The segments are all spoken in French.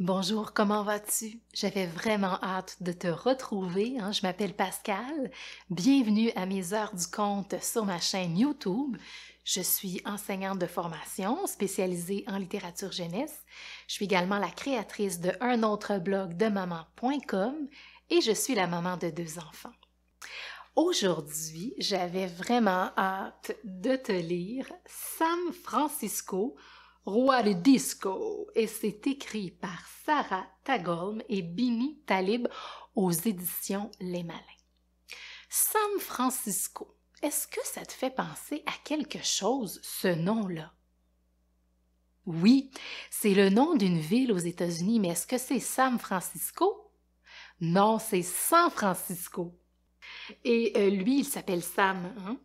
Bonjour, comment vas-tu? J'avais vraiment hâte de te retrouver. Hein. Je m'appelle Pascal. Bienvenue à mes heures du compte sur ma chaîne YouTube. Je suis enseignante de formation spécialisée en littérature jeunesse. Je suis également la créatrice de un autre blog de maman.com et je suis la maman de deux enfants. Aujourd'hui, j'avais vraiment hâte de te lire Sam Francisco Roi du disco. Et c'est écrit par Sarah Tagolm et Bini Talib aux éditions Les Malins. San Francisco. Est-ce que ça te fait penser à quelque chose, ce nom-là? Oui, c'est le nom d'une ville aux États-Unis, mais est-ce que c'est San Francisco? Non, c'est San Francisco. Et euh, lui, il s'appelle Sam. Hein?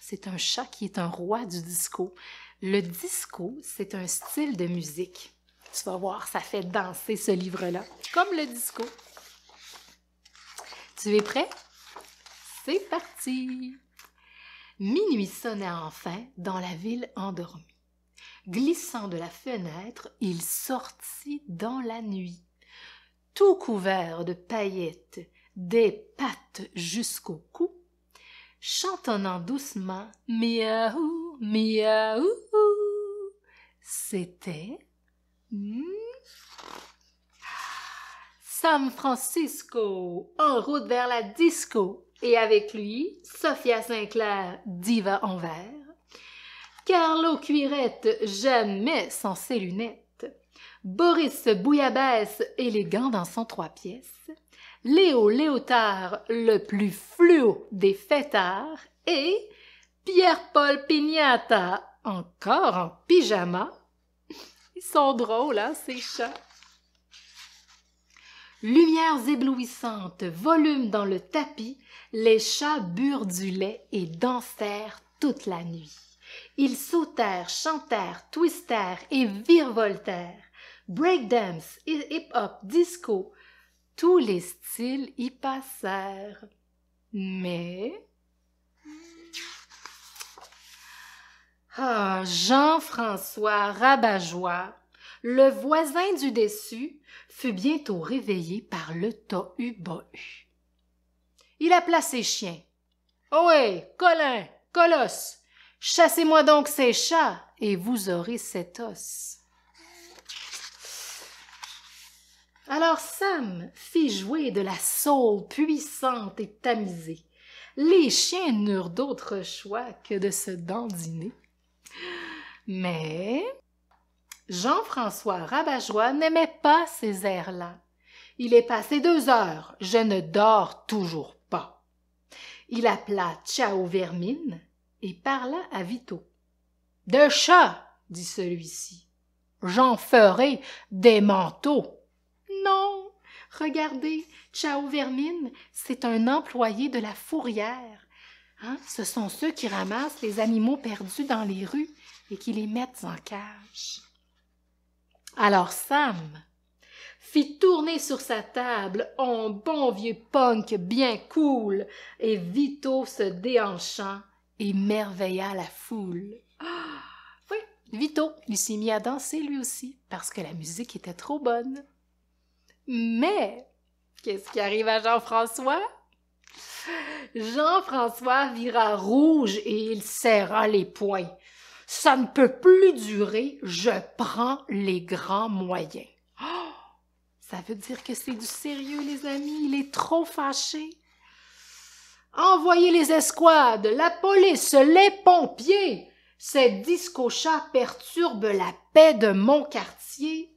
C'est un chat qui est un roi du disco. Le disco, c'est un style de musique. Tu vas voir, ça fait danser ce livre-là, comme le disco. Tu es prêt? C'est parti! Minuit sonna enfin dans la ville endormie. Glissant de la fenêtre, il sortit dans la nuit. Tout couvert de paillettes, des pattes jusqu'au cou, chantonnant doucement Miaou miaou. C'était hmm, San Francisco, en route vers la disco. Et avec lui, Sophia Sinclair, diva en verre. Carlo Cuirette, jamais sans ses lunettes. Boris Bouillabaisse, élégant dans son trois pièces. Léo Léotard, le plus fluo des fêtards. Et Pierre-Paul Pignata, encore en pyjama. Ils sont drôles, hein, ces chats. Lumières éblouissantes, volume dans le tapis, les chats burent du lait et dansèrent toute la nuit. Ils sautèrent, chantèrent, twistèrent et virevoltèrent. Breakdance, hip-hop, disco, tous les styles y passèrent. Mais Ah, Jean-François Rabajoie, le voisin du déçu, fut bientôt réveillé par le tohu-bohu. Il appela ses chiens. Ohé, Colin, Colosse, chassez-moi donc ces chats et vous aurez cet os. Alors Sam fit jouer de la saule puissante et tamisée. Les chiens n'eurent d'autre choix que de se dandiner mais Jean-François Rabajois n'aimait pas ces airs-là. Il est passé deux heures, je ne dors toujours pas. Il appela Tchao Vermine et parla à Vito. De chat, dit celui-ci. J'en ferai des manteaux. Non, regardez, Tchao Vermine, c'est un employé de la fourrière. Hein? Ce sont ceux qui ramassent les animaux perdus dans les rues et qui les mettent en cage. Alors Sam fit tourner sur sa table un bon vieux punk bien cool et Vito se déhanchant émerveilla la foule. Ah! oui, Vito, il s'est mis à danser lui aussi parce que la musique était trop bonne. Mais qu'est-ce qui arrive à Jean-François? Jean-François vira rouge et il serra les poings. Ça ne peut plus durer, je prends les grands moyens. Oh! ça veut dire que c'est du sérieux, les amis, il est trop fâché. Envoyez les escouades, la police, les pompiers. Ces chat perturbe la paix de mon quartier.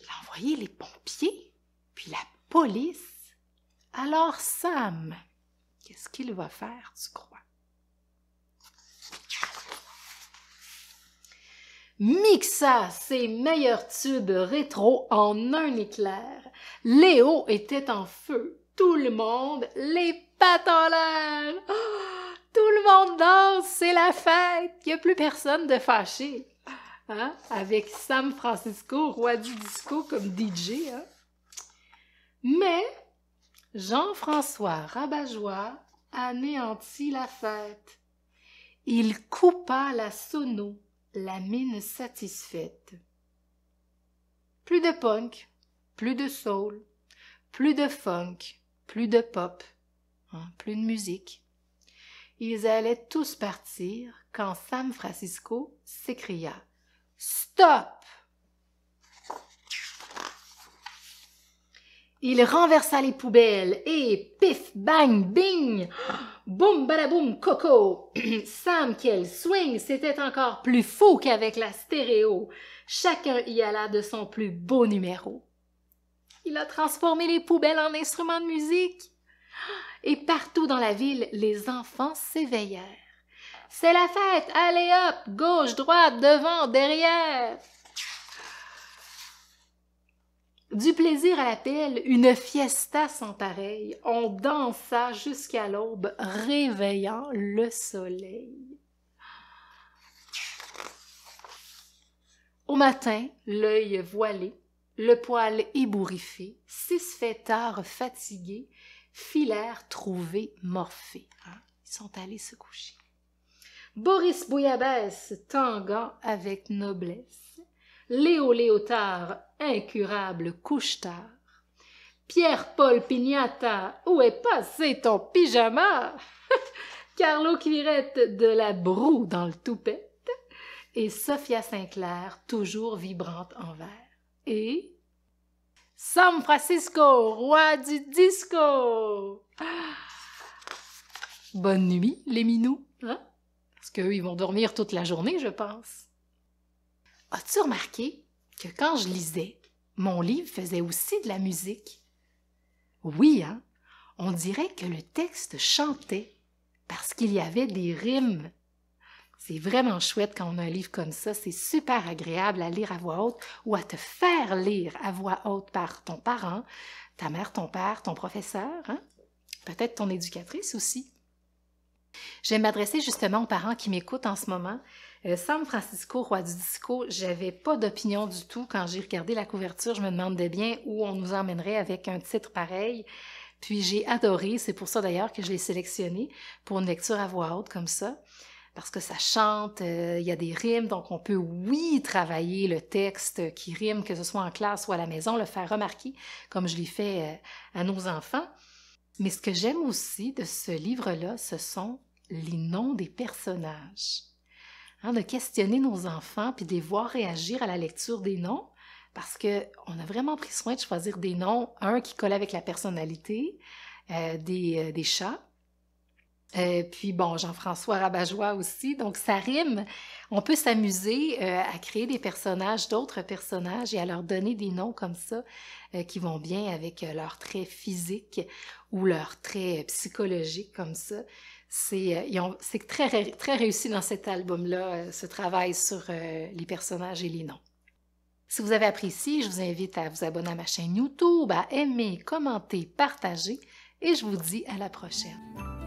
Il a envoyé les pompiers, puis la police. Alors Sam, qu'est-ce qu'il va faire, tu crois? mixa ses meilleurs tubes rétro en un éclair. Léo était en feu. Tout le monde, les pattes en l'air. tout le monde danse, c'est la fête. Il n'y a plus personne de fâché. Hein, avec Sam Francisco, roi du disco comme DJ. Hein. Mais Jean-François Rabajois anéantit la fête. Il coupa la sono, la mine satisfaite. Plus de punk, plus de soul, plus de funk, plus de pop, hein, plus de musique. Ils allaient tous partir quand San Francisco s'écria Stop! Il renversa les poubelles et pif, bang, bing, boum, badaboum, coco. Sam quel Swing, c'était encore plus fou qu'avec la stéréo. Chacun y alla de son plus beau numéro. Il a transformé les poubelles en instruments de musique. Et partout dans la ville, les enfants s'éveillèrent. C'est la fête, allez hop, gauche, droite, devant, derrière. Du plaisir à l'appel, une fiesta sans pareille. On dansa jusqu'à l'aube, réveillant le soleil. Au matin, l'œil voilé, le poil ébouriffé, six fêtards fatigués filèrent trouver Morphée. Hein? Ils sont allés se coucher. Boris Bouillabès, tangant avec noblesse, Léo Léotard, incurable couche Pierre-Paul Pignata, où est passé ton pyjama? Carlo Quirette de la broue dans le toupette. Et Sophia Sinclair, toujours vibrante en verre. Et San Francisco, roi du disco! Bonne nuit, les minous, hein? Parce qu'eux, ils vont dormir toute la journée, je pense. As-tu remarqué que quand je lisais, mon livre faisait aussi de la musique? Oui, hein? On dirait que le texte chantait parce qu'il y avait des rimes. C'est vraiment chouette quand on a un livre comme ça, c'est super agréable à lire à voix haute ou à te faire lire à voix haute par ton parent, ta mère, ton père, ton professeur, hein? peut-être ton éducatrice aussi. Je vais m'adresser justement aux parents qui m'écoutent en ce moment. Euh, San Francisco, roi du disco, j'avais pas d'opinion du tout quand j'ai regardé la couverture. Je me demandais bien où on nous emmènerait avec un titre pareil. Puis j'ai adoré, c'est pour ça d'ailleurs que je l'ai sélectionné pour une lecture à voix haute comme ça, parce que ça chante, euh, il y a des rimes, donc on peut oui travailler le texte qui rime, que ce soit en classe ou à la maison, le faire remarquer comme je l'ai fait euh, à nos enfants. Mais ce que j'aime aussi de ce livre-là, ce sont les noms des personnages. Hein, de questionner nos enfants puis de les voir réagir à la lecture des noms parce qu'on a vraiment pris soin de choisir des noms, un qui colle avec la personnalité euh, euh, des chats, euh, puis bon, Jean-François Rabajois aussi. Donc, ça rime. On peut s'amuser euh, à créer des personnages, d'autres personnages, et à leur donner des noms comme ça euh, qui vont bien avec leurs traits physiques ou leurs traits psychologiques comme ça. C'est très, très réussi dans cet album-là, ce travail sur les personnages et les noms. Si vous avez apprécié, je vous invite à vous abonner à ma chaîne YouTube, à aimer, commenter, partager, et je vous dis à la prochaine.